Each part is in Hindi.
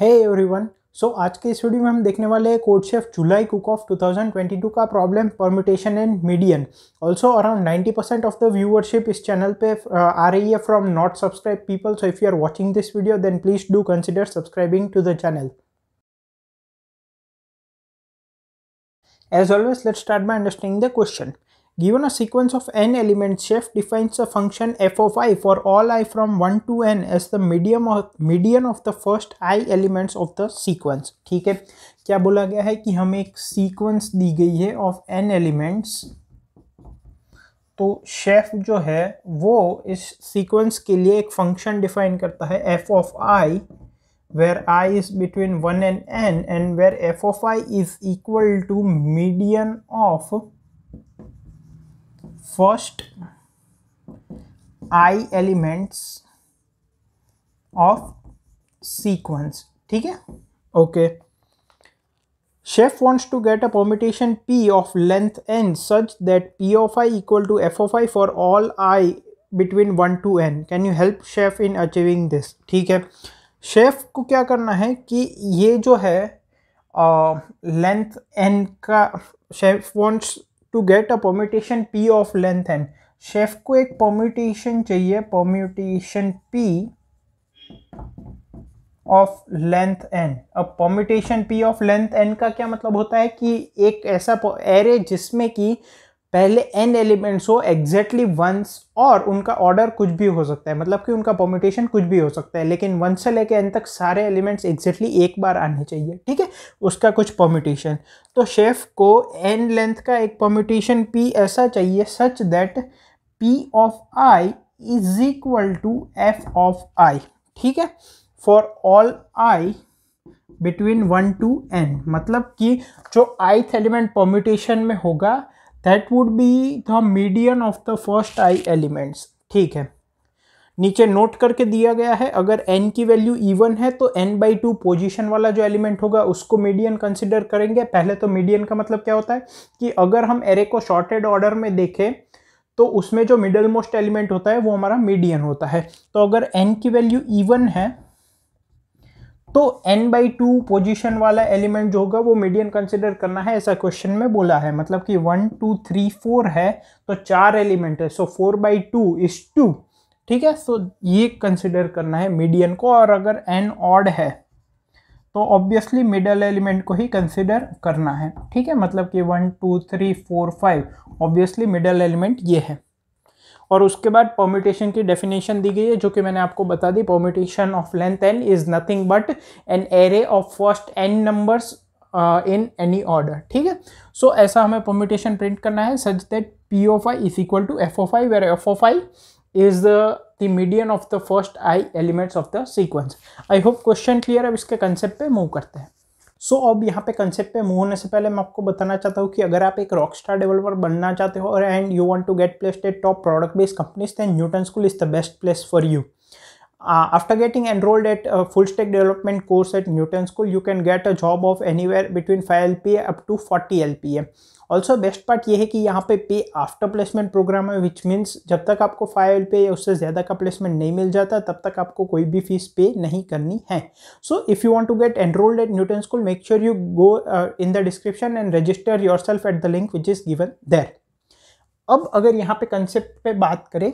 है एवरीवन सो आज के इस वीडियो में हम देखने वाले हैं code chef July cook off 2022 का problem permutation and median also around 90 percent of the viewership इस चैनल पे आ रही है from not subscribe people so if you are watching this video then please do consider subscribing to the channel as always let start by understanding the question Given a sequence of n elements, Chef defines a function f of i for all i from 1 to n as the medium of, median of the first i elements of the sequence. theek hai kya bola gaya hai ki hame ek sequence di gayi hai of n elements to chef jo hai wo is sequence ke liye ek function define karta hai f of i where i is between 1 and n and where f of i is equal to median of first I elements of sequence ठीक है okay chef wants to get a permutation p of length N such that P of i equal to F of i for all I between one to N can you help chef in achieving this ठीक है शेफ को क्या करना है कि ये जो है लेंथ uh, n का chef wants to get a permutation P of length N chef को एक पोम्यूटेशन चाहिए permutation P of length N अब permutation P of length N का क्या मतलब होता है कि एक ऐसा एरे जिसमें कि पहले एन एलिमेंट्स हो एग्जैक्टली वंस और उनका ऑर्डर कुछ भी हो सकता है मतलब कि उनका पॉम्यूटेशन कुछ भी हो सकता है लेकिन वन से लेके एन तक सारे एलिमेंट्स एग्जैक्टली एक बार आने चाहिए ठीक है उसका कुछ पॉम्यूटेशन तो शेफ को एन लेंथ का एक पॉम्यूटेशन पी ऐसा चाहिए such that P of I is equal to F of I ठीक है for all I between one to N मतलब कि जो आइथ एलिमेंट पॉम्यूटेशन में होगा that would be the median of the first I elements ठीक है नीचे नोट करके दिया गया है अगर n की वैल्यू इवन है तो n बाई टू पोजिशन वाला जो एलिमेंट होगा उसको मीडियन कंसिडर करेंगे पहले तो मीडियन का मतलब क्या होता है कि अगर हम एरे को शॉर्टेड ऑर्डर में देखें तो उसमें जो मिडल मोस्ट एलिमेंट होता है वो हमारा मीडियन होता है तो अगर n की वैल्यू इवन है तो एन बाई टू पोजिशन वाला एलिमेंट जो होगा वो मीडियन कंसिडर करना है ऐसा क्वेश्चन में बोला है मतलब कि वन टू थ्री फोर है तो चार एलिमेंट है so four by two is two ठीक है सो so, ये कंसिडर करना है मीडियन को और अगर एन ऑड है तो ऑब्वियसली मिडल एलिमेंट को ही कंसिडर करना है ठीक है मतलब कि one two three four five obviously middle element ये है और उसके बाद परमिटेशन की डेफिनेशन दी गई है जो कि मैंने आपको बता दी permutation of length N is nothing but an array of first N numbers in any order ठीक है सो so, ऐसा हमें परमिटेशन प्रिंट करना है such that P o I is equal to F o five where F o five is the the of the first I elements of the sequence I hope question clear अब इसके कंसेप्ट पे करते हैं सो so, अब यहाँ पे कंसेप्ट पे मूव होने से पहले मैं आपको बताना चाहता हूँ कि अगर आप एक रॉक स्टार डेवलपर बनना चाहते हो और and you want to get place at top product based companies than Newton school is the best place for you after getting enrolled at full stack development course at Newton school you can get a job of any between five L up to forty L also best part ये है कि यहाँ पे पे आफ्टर प्लेसमेंट प्रोग्राम है विच मीन्स जब तक आपको फाइव पे या उससे ज़्यादा का प्लेसमेंट नहीं मिल जाता तब तक आपको कोई भी फीस पे नहीं करनी है so if you want to get enrolled at Newton school make sure you go in the description and register yourself at the link which is given there अब अगर यहाँ पे कंसेप्ट पे बात करें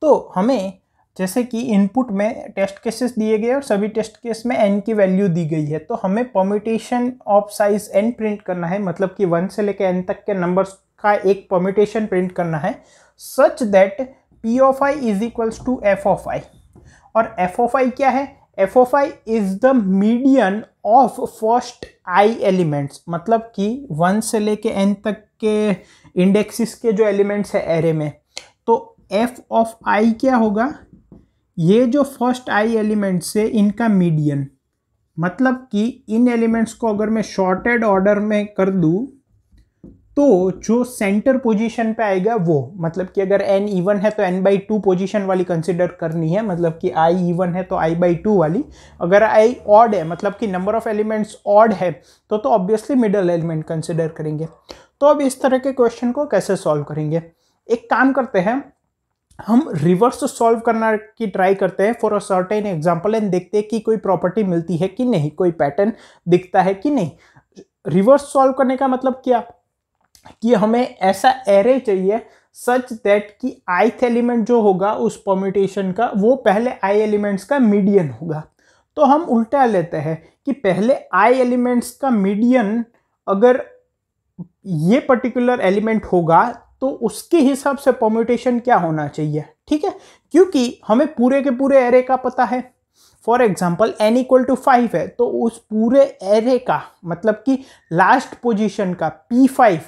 तो हमें जैसे कि इनपुट में टेस्ट केसेस दिए गए और सभी टेस्ट केस में एन की वैल्यू दी गई है तो हमें permutation of size N print करना है मतलब कि वन से लेकर एन तक के नंबर्स का एक पॉम्यूटेशन प्रिंट करना है such that P of I is equals to F of I और एफ ऑफ आई क्या है F of I is the median of first I elements मतलब कि वन से लेके एन तक के इंडेक्सिस के जो एलिमेंट्स है एरे में तो एफ ऑफ आई क्या होगा ये जो फर्स्ट आई एलिमेंट्स है इनका मीडियन मतलब कि इन एलिमेंट्स को अगर मैं शॉर्टेड ऑर्डर में कर दूँ तो जो सेंटर पोजीशन पे आएगा वो मतलब कि अगर एन इवन है तो एन बाई टू पोजिशन वाली कंसिडर करनी है मतलब कि आई इवन है तो आई बाई टू वाली अगर आई ऑड है मतलब कि नंबर ऑफ एलिमेंट्स ऑड है तो तो ऑब्वियसली मिडल एलिमेंट कंसिडर करेंगे तो अब इस तरह के क्वेश्चन को कैसे सॉल्व करेंगे एक काम करते हैं हम रिवर्स सॉल्व तो करना की ट्राई करते हैं for a certain example and देखते हैं कि कोई प्रॉपर्टी मिलती है कि नहीं कोई पैटर्न दिखता है कि नहीं रिवर्स सॉल्व करने का मतलब क्या कि हमें ऐसा एरे चाहिए सच दैट कि आइथ एलिमेंट जो होगा उस परम्यूटेशन का वो पहले आई एलिमेंट्स का मीडियन होगा तो हम उल्टा लेते हैं कि पहले आई एलिमेंट्स का मीडियन अगर ये पर्टिकुलर एलिमेंट होगा तो उसके हिसाब से परम्यूटेशन क्या होना चाहिए ठीक है क्योंकि हमें पूरे के पूरे एरे का पता है for example N equal to five है तो उस पूरे एरे का मतलब कि लास्ट पोजिशन का पी फाइव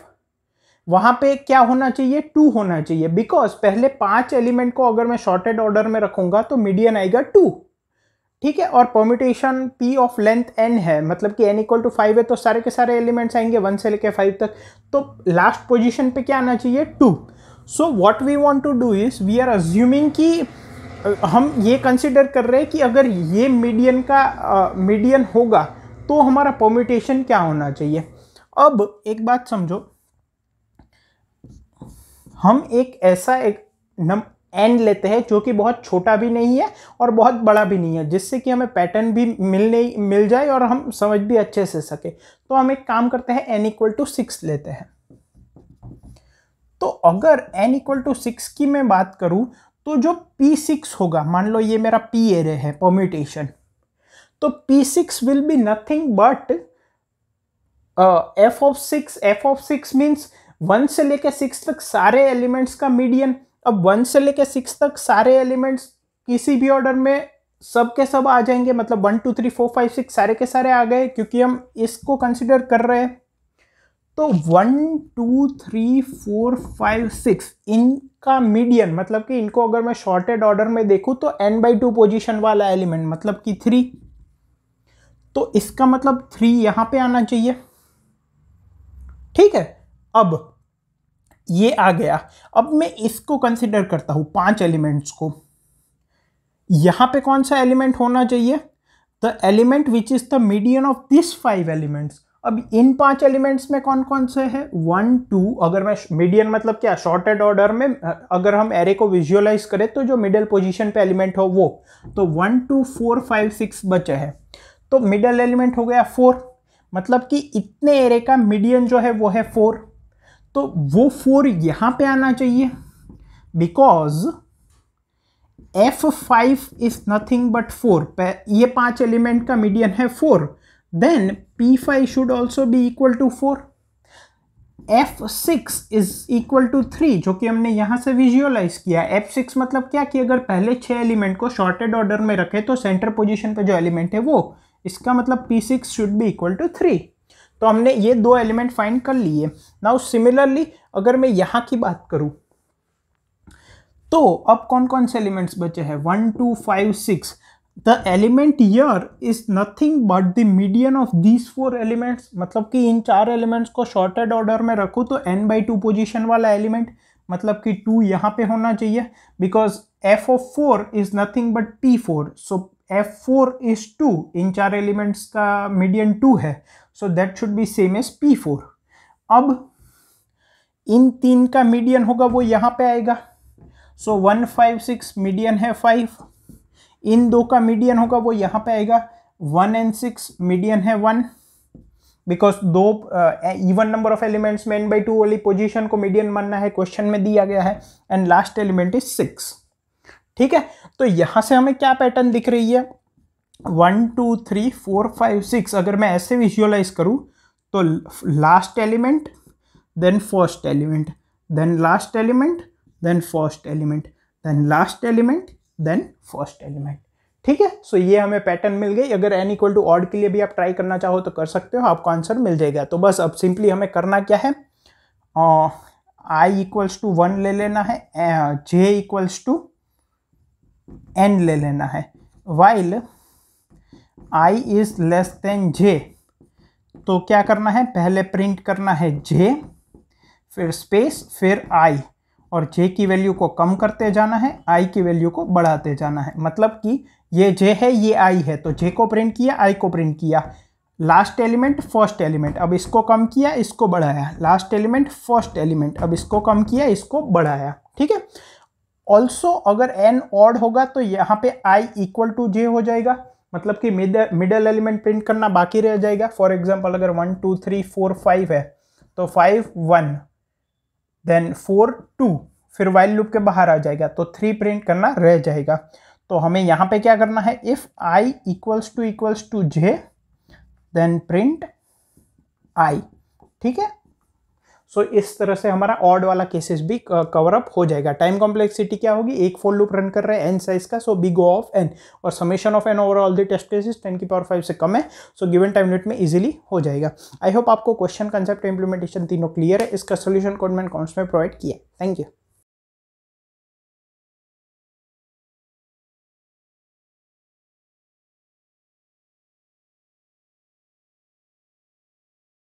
वहाँ पे क्या होना चाहिए टू होना चाहिए बिकॉज पहले पांच एलिमेंट को अगर मैं शॉर्टेड ऑर्डर में रखूँगा तो मीडियन आएगा टू ठीक है और permutation p of length n है मतलब कि n इक्वल टू फाइव है तो सारे के सारे एलिमेंट्स आएंगे वन से लेके फाइव तक तो लास्ट पोजीशन पे क्या आना चाहिए two so what we want to do is we are assuming कि हम ये कंसिडर कर रहे हैं कि अगर ये मीडियन का मीडियन uh, होगा तो हमारा परम्यूटेशन क्या होना चाहिए अब एक बात समझो हम एक ऐसा एक नम एन लेते हैं जो कि बहुत छोटा भी नहीं है और बहुत बड़ा भी नहीं है जिससे कि हमें पैटर्न भी मिलने मिल जाए और हम समझ भी अच्छे से सके तो हम एक काम करते हैं एन इक्वल टू सिक्स लेते हैं तो अगर एन इक्वल टू सिक्स की मैं बात करूं तो जो पी सिक्स होगा मान लो ये मेरा पी एरे है पोम्यूटेशन तो P six will be nothing but F of six F of six means one से लेकर सिक्स तक सारे एलिमेंट्स का मीडियन अब वन से लेकर सिक्स तक सारे एलिमेंट्स किसी भी ऑर्डर में सब के सब आ जाएंगे मतलब one two three four five six सारे के सारे आ गए क्योंकि हम इसको कंसिडर कर रहे हैं तो one two three four five six इनका मीडियन मतलब कि इनको अगर मैं शॉर्टेड ऑर्डर में देखूँ तो एन बाई टू पोजिशन वाला एलिमेंट मतलब कि थ्री तो इसका मतलब थ्री यहाँ पे आना चाहिए ठीक है अब ये आ गया अब मैं इसको कंसिडर करता हूँ पांच एलिमेंट्स को यहाँ पे कौन सा एलिमेंट होना चाहिए the element which is the median of this five elements अब इन पांच एलिमेंट्स में कौन कौन से हैं वन टू अगर मैं मीडियन मतलब क्या शॉर्टेड ऑर्डर में अगर हम एरे को विजुअलाइज करें तो जो मिडल पोजीशन पे एलिमेंट हो वो तो one two four five six बचे हैं तो मिडल एलिमेंट हो गया फोर मतलब कि इतने एरे का मीडियन जो है वो है फोर तो वो फोर यहाँ पे आना चाहिए because F five is nothing but four ये पांच एलिमेंट का मीडियन है four then P five should also be equal to four F six is equal to three जो कि हमने यहाँ से विजुअलाइज किया एफ सिक्स मतलब क्या कि अगर पहले छः एलिमेंट को शॉर्टेड ऑर्डर में रखें तो सेंटर पोजिशन पर जो एलिमेंट है वो इसका मतलब P six should be equal to three तो हमने ये दो एलिमेंट फाइंड कर लिए नाउ सिमिलरली अगर मैं यहाँ की बात करूँ तो अब कौन कौन से एलिमेंट्स बचे हैं one two five six the element here is nothing but the median of these four elements मतलब कि इन चार एलिमेंट्स को शॉर्टेड ऑर्डर में रखूँ तो एन बाई टू पोजिशन वाला एलिमेंट मतलब कि टू यहाँ पे होना चाहिए because F of four is nothing but P four so F four is two इन चार एलिमेंट्स का मीडियन टू है so that should be same as P four अब इन तीन का मीडियन होगा वो यहाँ पे आएगा so one five six median है फाइव इन दो का मीडियन होगा वो यहाँ पे आएगा वन एंड सिक्स मीडियन है वन बिकॉज दो इवन नंबर ऑफ एलिमेंट्स में एन बाई टू वाली पोजिशन को मीडियन मानना है क्वेश्चन में दिया गया है and last element is six ठीक है तो यहाँ से हमें क्या पैटर्न दिख रही है one two three four five six अगर मैं ऐसे विजुअलाइज करूँ तो last element then first element then last element then first element then last element then first element ठीक है सो ये हमें पैटर्न मिल गई अगर एन इक्वल टू ऑड के लिए भी आप ट्राई करना चाहो तो कर सकते हो आपको आंसर मिल जाएगा तो बस अब सिंपली हमें करना क्या है आई इक्वल्स टू वन ले लेना है जे इक्वल्स टू एन ले लेना है while I is less than J तो क्या करना है पहले प्रिंट करना है जे फिर स्पेस फिर आई और जे की वैल्यू को कम करते जाना है आई की वैल्यू को बढ़ाते जाना है मतलब कि ये जे है ये आई है तो जे को प्रिंट किया आई को प्रिंट किया लास्ट एलिमेंट फर्स्ट एलिमेंट अब इसको कम किया इसको बढ़ाया लास्ट एलिमेंट फर्स्ट एलिमेंट अब इसको कम किया इसको बढ़ाया ठीक है ऑल्सो अगर एन ऑड होगा तो यहाँ पे आई इक्वल टू जे हो जाएगा मतलब कि मिडल एलिमेंट प्रिंट करना बाकी रह जाएगा फॉर एग्जाम्पल अगर one two three four five है तो five one then four two फिर वाइल लूप के बाहर आ जाएगा तो थ्री प्रिंट करना रह जाएगा तो हमें यहाँ पे क्या करना है if I equals to equals to J then print I ठीक है सो so, इस तरह से हमारा ऑड वाला केसेस भी कवर अप हो जाएगा टाइम कॉम्प्लेक्सिटी क्या होगी एक फोर लूप रन कर रहे हैं एन साइज का सो बिग ऑफ एन और summation of N over all the test cases ten की पावर फाइव से कम है सो गिवन टाइम यूनिट में इजीली हो जाएगा आई होप आपको क्वेश्चन कंसेप्ट इंप्लीमेंटेशन तीनों क्लियर है इसका सोल्यूशन कोड मैंने कॉन्स में प्रोवाइड किया थैंक यू